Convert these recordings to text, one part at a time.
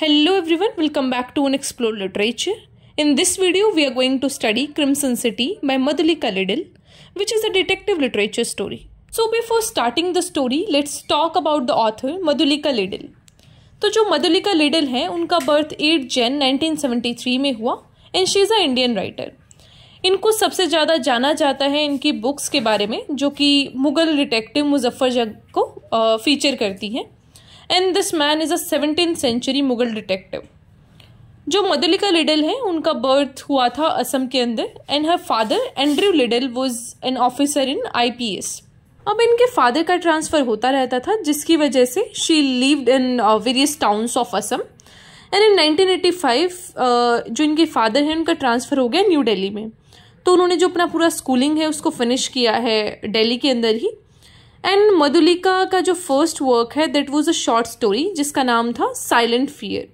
Hello everyone, welcome back to Unexplored Literature. In this video, we are going to study Crimson City by Madhulika Liddell, which is a detective literature story. So before starting the story, let's talk about the author Madhulika Liddell. तो जो Madhulika Lidl हैं उनका birth 8 Jain 1973 में हुआ and she is a Indian writer इनको सबसे ज़्यादा जाना जाता है इनकी बुक्स के बारे में जो कि मुग़ल डिटेक्टिव मुजफ्फर जग को फीचर करती हैं and this man is a seventeen century Mughal detective जो मधुलिका लिडल है उनका बर्थ हुआ था असम के अंदर and her father Andrew Liddle was an officer in S अब इनके फादर का ट्रांसफ़र होता रहता था जिसकी वजह से she lived in various towns of Assam and in 1985 जो इनके फादर हैं उनका ट्रांसफ़र हो गया न्यू दिल्ली में तो उन्होंने जो अपना पूरा स्कूलिंग है उसको फिनिश किया है दिल्ली के अंदर ही एंड मधुलिका का जो फर्स्ट वर्क है that was a short story जिसका नाम था silent fear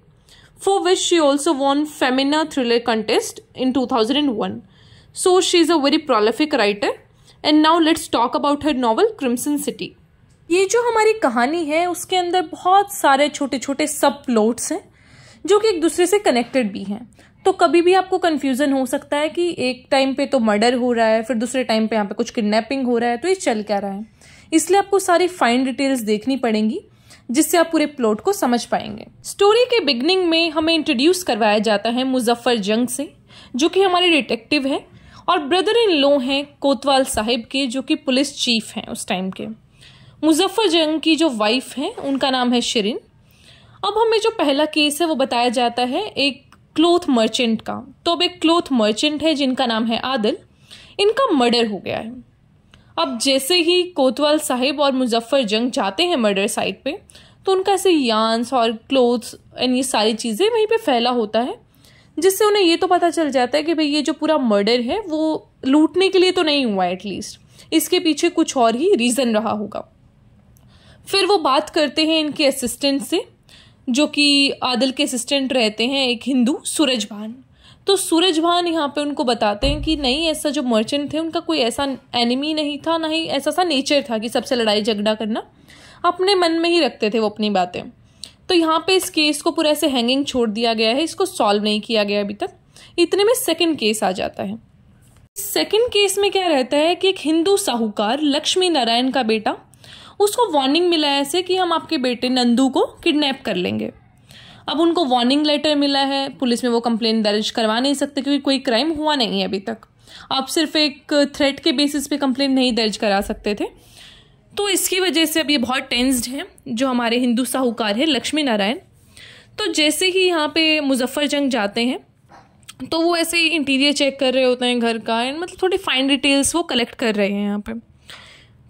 for which she also won Femina thriller contest in two thousand and one so she is a very prolific writer and now let's talk about her novel crimson city ये जो हमारी कहानी है उसके अंदर बहुत सारे छोटे छोटे सब प्लॉट्स हैं जो कि एक दूसरे से कनेक्टेड भी हैं तो कभी भी आपको कन्फ्यूज़न हो सकता है कि एक टाइम पे तो मर्डर हो रहा है फिर दूसरे टाइम पे यहाँ पे कुछ किडनैपिंग हो रहा है तो ये चल क्या रहा है इसलिए आपको सारी फाइन डिटेल्स देखनी पड़ेंगी जिससे आप पूरे प्लॉट को समझ पाएंगे स्टोरी के बिगनिंग में हमें इंट्रोड्यूस करवाया जाता है मुजफ्फर जंग से जो कि हमारे डिटेक्टिव है और ब्रदर इन लो हैं कोतवाल साहिब के जो कि पुलिस चीफ हैं उस टाइम के मुजफ्फर जंग की जो वाइफ हैं उनका नाम है शरीन अब हमें जो पहला केस है वो बताया जाता है एक क्लोथ मर्चेंट का तो अब एक क्लोथ मर्चेंट है जिनका नाम है आदिल इनका मर्डर हो गया है अब जैसे ही कोतवाल साहिब और मुजफ्फर जंग जाते हैं मर्डर साइट पे तो उनका ऐसे यांस और क्लोथ्स एंड ये सारी चीज़ें वहीं पे फैला होता है जिससे उन्हें ये तो पता चल जाता है कि भाई ये जो पूरा मर्डर है वो लूटने के लिए तो नहीं हुआ एटलीस्ट इसके पीछे कुछ और ही रीज़न रहा होगा फिर वो बात करते हैं इनके असिस्टेंट से जो कि आदिल के असिस्टेंट रहते हैं एक हिंदू सूरजभान तो सूरज भान यहाँ पे उनको बताते हैं कि नहीं ऐसा जो मर्चेंट थे उनका कोई ऐसा एनिमी नहीं था ना ही ऐसा सा नेचर था कि सबसे लड़ाई झगड़ा करना अपने मन में ही रखते थे वो अपनी बातें तो यहाँ पे इस केस को पूरा ऐसे हैंगिंग छोड़ दिया गया है इसको सॉल्व नहीं किया गया अभी तक इतने में सेकेंड केस आ जाता है सेकेंड केस में क्या रहता है कि एक हिंदू साहूकार लक्ष्मी नारायण का बेटा उसको वार्निंग मिला ऐसे कि हम आपके बेटे नंदू को किडनैप कर लेंगे अब उनको वार्निंग लेटर मिला है पुलिस में वो कंप्लेन दर्ज करवा नहीं सकते क्योंकि कोई क्राइम हुआ नहीं है अभी तक आप सिर्फ एक थ्रेट के बेसिस पे कंप्लेन नहीं दर्ज करा सकते थे तो इसकी वजह से अब ये बहुत टेंस्ड हैं जो हमारे हिंदू साहूकार हैं लक्ष्मी नारायण तो जैसे ही यहाँ पे मुजफ्फर जंग जाते हैं तो वो ऐसे ही इंटीरियर चेक कर रहे होते हैं घर का एंड मतलब थोड़ी फाइन डिटेल्स वो कलेक्ट कर रहे हैं यहाँ पर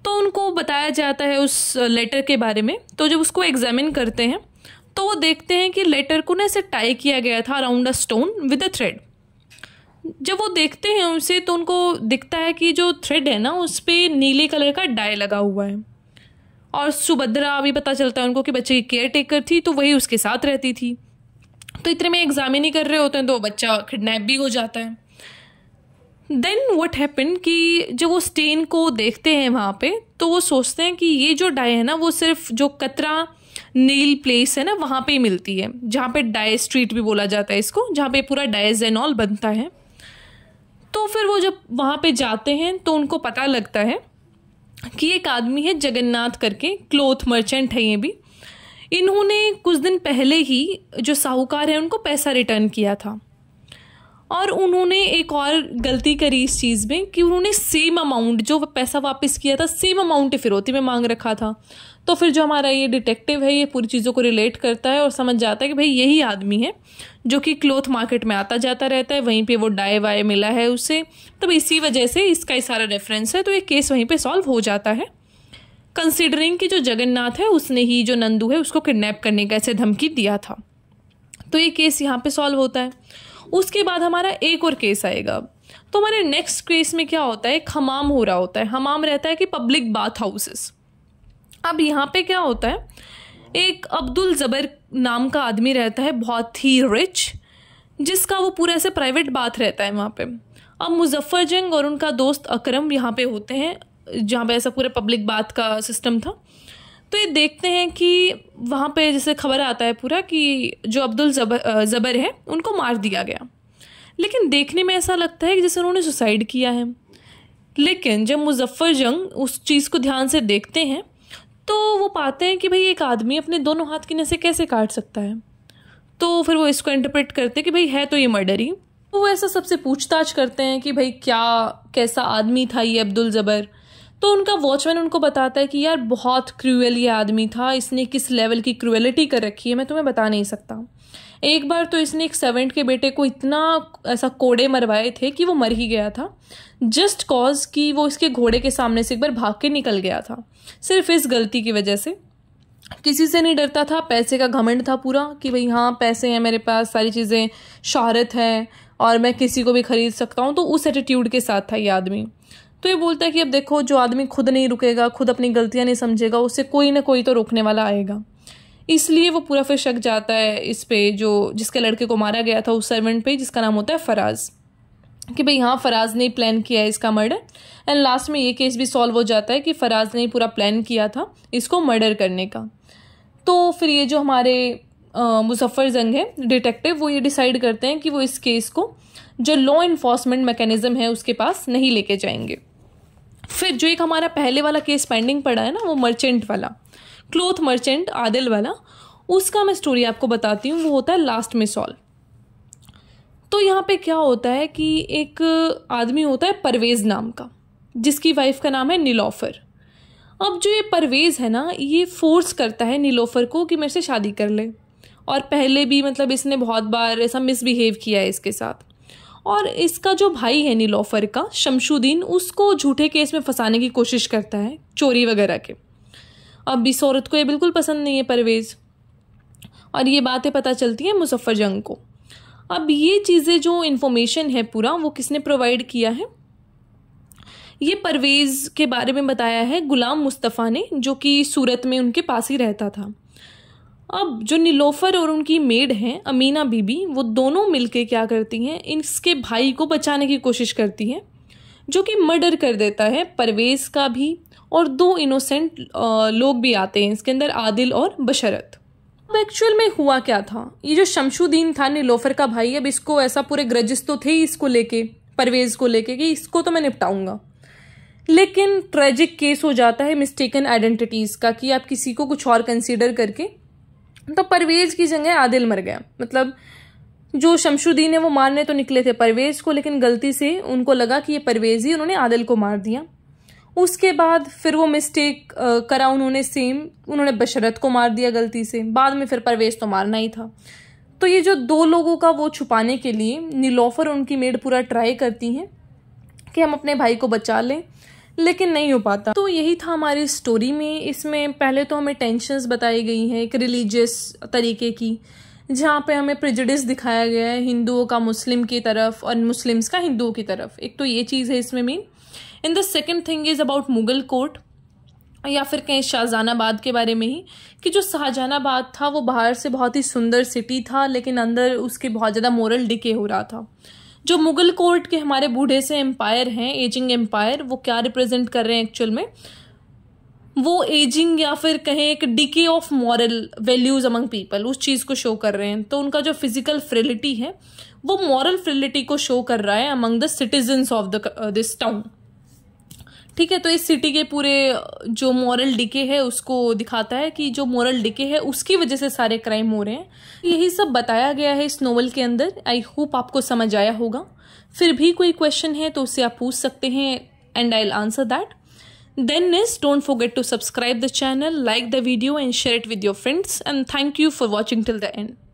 तो उनको बताया जाता है उस लेटर के बारे में तो जब उसको एग्जामिन करते हैं तो वो देखते हैं कि लेटर को ना ऐसे टाई किया गया था around a stone with a thread जब वो देखते हैं उसे तो उनको दिखता है कि जो थ्रेड है ना उस पर नीले कलर का डाई लगा हुआ है और सुभद्रा अभी पता चलता है उनको कि बच्चे की केयर टेकर थी तो वही उसके साथ रहती थी तो इतने में एग्ज़ाम ही नहीं कर रहे होते हैं तो बच्चा किडनैप भी हो जाता है देन वट हैपन कि जब वो स्टेन को देखते हैं वहाँ पे तो वो सोचते हैं कि ये जो डाई है ना वो सिर्फ जो कतरा नील प्लेस है ना वहाँ पे मिलती है जहाँ पे डाय स्ट्रीट भी बोला जाता है इसको जहाँ पे पूरा डायजेनॉल बनता है तो फिर वो जब वहाँ पे जाते हैं तो उनको पता लगता है कि एक आदमी है जगन्नाथ करके क्लोथ मर्चेंट है ये भी इन्होंने कुछ दिन पहले ही जो साहूकार है उनको पैसा रिटर्न किया था और उन्होंने एक और गलती करी इस चीज़ में कि उन्होंने सेम अमाउंट जो पैसा वापस किया था सेम अमाउंट फिरौती में मांग रखा था तो फिर जो हमारा ये डिटेक्टिव है ये पूरी चीज़ों को रिलेट करता है और समझ जाता है कि भाई यही आदमी है जो कि क्लोथ मार्केट में आता जाता रहता है वहीं पे वो डाए वाए मिला है उसे तब तो इसी वजह से इसका ही सारा रेफरेंस है तो ये केस वहीं पर सॉल्व हो जाता है कंसिडरिंग कि जो जगन्नाथ है उसने ही जो नंदू है उसको किडनैप करने का ऐसे धमकी दिया था तो ये केस यहाँ पे सॉल्व होता है उसके बाद हमारा एक और केस आएगा तो हमारे नेक्स्ट केस में क्या होता है एक हमाम हो रहा होता है हमाम रहता है कि पब्लिक बाथ हाउसेस अब यहाँ पे क्या होता है एक अब्दुल ज़बर नाम का आदमी रहता है बहुत ही रिच जिसका वो पूरा ऐसे प्राइवेट बाथ रहता है वहाँ पे अब मुजफ्फर जंग और उनका दोस्त अकरम यहाँ पे होते हैं जहाँ पे ऐसा पूरा पब्लिक बाथ का सिस्टम था तो ये देखते हैं कि वहाँ पे जैसे खबर आता है पूरा कि जो अब्दुल जबर ज़बर है उनको मार दिया गया लेकिन देखने में ऐसा लगता है कि जैसे उन्होंने सुसाइड किया है लेकिन जब मुजफ्फ़र जंग उस चीज़ को ध्यान से देखते हैं तो वो पाते हैं कि भाई एक आदमी अपने दोनों हाथ की नशे कैसे काट सकता है तो फिर वो इसको इंटरप्रेट करते हैं कि भाई है तो ये मर्डर ही तो वो ऐसा सबसे पूछताछ करते हैं कि भाई क्या कैसा आदमी था ये अब्दुल ज़बर तो उनका वॉचमैन उनको बताता है कि यार बहुत क्रूएल ये आदमी था इसने किस लेवल की क्रुएलिटी कर रखी है मैं तुम्हें बता नहीं सकता एक बार तो इसने एक सेवेंट के बेटे को इतना ऐसा कोड़े मरवाए थे कि वो मर ही गया था जस्ट कॉज कि वो इसके घोड़े के सामने से एक बार भाग के निकल गया था सिर्फ इस गलती की वजह से किसी से नहीं डरता था पैसे का घमंड था पूरा कि भाई हाँ पैसे हैं मेरे पास सारी चीज़ें शहरत है और मैं किसी को भी खरीद सकता हूँ तो उस एटीट्यूड के साथ था ये आदमी तो ये बोलता है कि अब देखो जो आदमी खुद नहीं रुकेगा खुद अपनी गलतियाँ नहीं समझेगा उससे कोई ना कोई तो रोकने वाला आएगा इसलिए वो पूरा फिर शक जाता है इस पे जो जिसके लड़के को मारा गया था उस सर्वेंट पे जिसका नाम होता है फराज़ कि भाई हाँ फराज ने प्लान किया है इसका मर्डर एंड लास्ट में ये केस भी सॉल्व हो जाता है कि फराज ने पूरा प्लान किया था इसको मर्डर करने का तो फिर ये जो हमारे मुजफ्फर जंग है डिटेक्टिव वो ये डिसाइड करते हैं कि वो इस केस को जो लॉ इन्फोर्समेंट मैकेनिज्म है उसके पास नहीं लेके जाएंगे फिर जो एक हमारा पहले वाला केस पेंडिंग पड़ा है ना वो मर्चेंट वाला क्लोथ मर्चेंट आदिल वाला उसका मैं स्टोरी आपको बताती हूँ वो होता है लास्ट में सॉल्व तो यहाँ पे क्या होता है कि एक आदमी होता है परवेज़ नाम का जिसकी वाइफ का नाम है नीलोफर अब जो ये परवेज़ है ना ये फोर्स करता है नीलोफर को कि मेरे से शादी कर ले और पहले भी मतलब इसने बहुत बार ऐसा मिसबिहेव किया है इसके साथ और इसका जो भाई है नीलोफर का शमशुद्दीन उसको झूठे केस में फंसाने की कोशिश करता है चोरी वगैरह के अब इस औरत को ये बिल्कुल पसंद नहीं है परवेज़ और ये बातें पता चलती हैं मुजफ्फ़र जंग को अब ये चीज़ें जो इन्फॉर्मेशन है पूरा वो किसने प्रोवाइड किया है ये परवेज़ के बारे में बताया है गुलाम मुस्तफ़ा ने जो कि सूरत में उनके पास ही रहता था अब जो नीलोफर और उनकी मेड हैं अमीना बीबी वो दोनों मिलके क्या करती हैं इसके भाई को बचाने की कोशिश करती हैं जो कि मर्डर कर देता है परवेज का भी और दो इनोसेंट लोग भी आते हैं इसके अंदर आदिल और बशरत अब एक्चुअल में हुआ क्या था ये जो शमशुद्दीन था नीलोफर का भाई अब इसको ऐसा पूरे ग्रजिस तो थे ही इसको लेके परवेज को लेके कि इसको तो मैं निपटाऊंगा लेकिन ट्रेजिक केस हो जाता है मिस्टेकन आइडेंटिटीज़ का कि आप किसी को कुछ और कंसिडर करके तो परवेज की जगह आदिल मर गया मतलब जो शमशुद्दीन है वो मारने तो निकले थे परवेज को लेकिन गलती से उनको लगा कि ये परवेज ही उन्होंने आदिल को मार दिया उसके बाद फिर वो मिस्टेक करा उन्होंने सेम उन्होंने बशरत को मार दिया गलती से बाद में फिर परवेज तो मारना ही था तो ये जो दो लोगों का वो छुपाने के लिए नीलोफर उनकी मेड पूरा ट्राई करती हैं कि हम अपने भाई को बचा लें लेकिन नहीं हो पाता तो यही था हमारी स्टोरी में इसमें पहले तो हमें टेंशन बताई गई हैं एक रिलीजियस तरीके की जहाँ पे हमें प्रिजडिस दिखाया गया है हिंदुओं का मुस्लिम की तरफ और मुस्लिम्स का हिंदुओं की तरफ एक तो ये चीज़ है इसमें main in the second thing is about Mughal court या फिर कहीं शाहजहानाबाद के बारे में ही कि जो शाहजहानाबाद था वो बाहर से बहुत ही सुंदर सिटी था लेकिन अंदर उसके बहुत ज़्यादा मोरल डिके हो रहा था जो मुगल कोर्ट के हमारे बूढ़े से एम्पायर हैं एजिंग एम्पायर वो क्या रिप्रेजेंट कर रहे हैं एक्चुअल में वो एजिंग या फिर कहें एक decay of moral values among people उस चीज़ को शो कर रहे हैं तो उनका जो फिजिकल फ्रिलिटी है वो मॉरल फ्रिलिटी को शो कर रहा है among the citizens of the this town ठीक है तो इस सिटी के पूरे जो मॉरल डिके है उसको दिखाता है कि जो मॉरल डिके है उसकी वजह से सारे क्राइम हो रहे हैं यही सब बताया गया है इस नोवेल के अंदर आई होप आपको समझ आया होगा फिर भी कोई क्वेश्चन है तो उससे आप पूछ सकते हैं and I answer that then is don't forget to subscribe the channel like the video and share it with your friends and thank you for watching till the and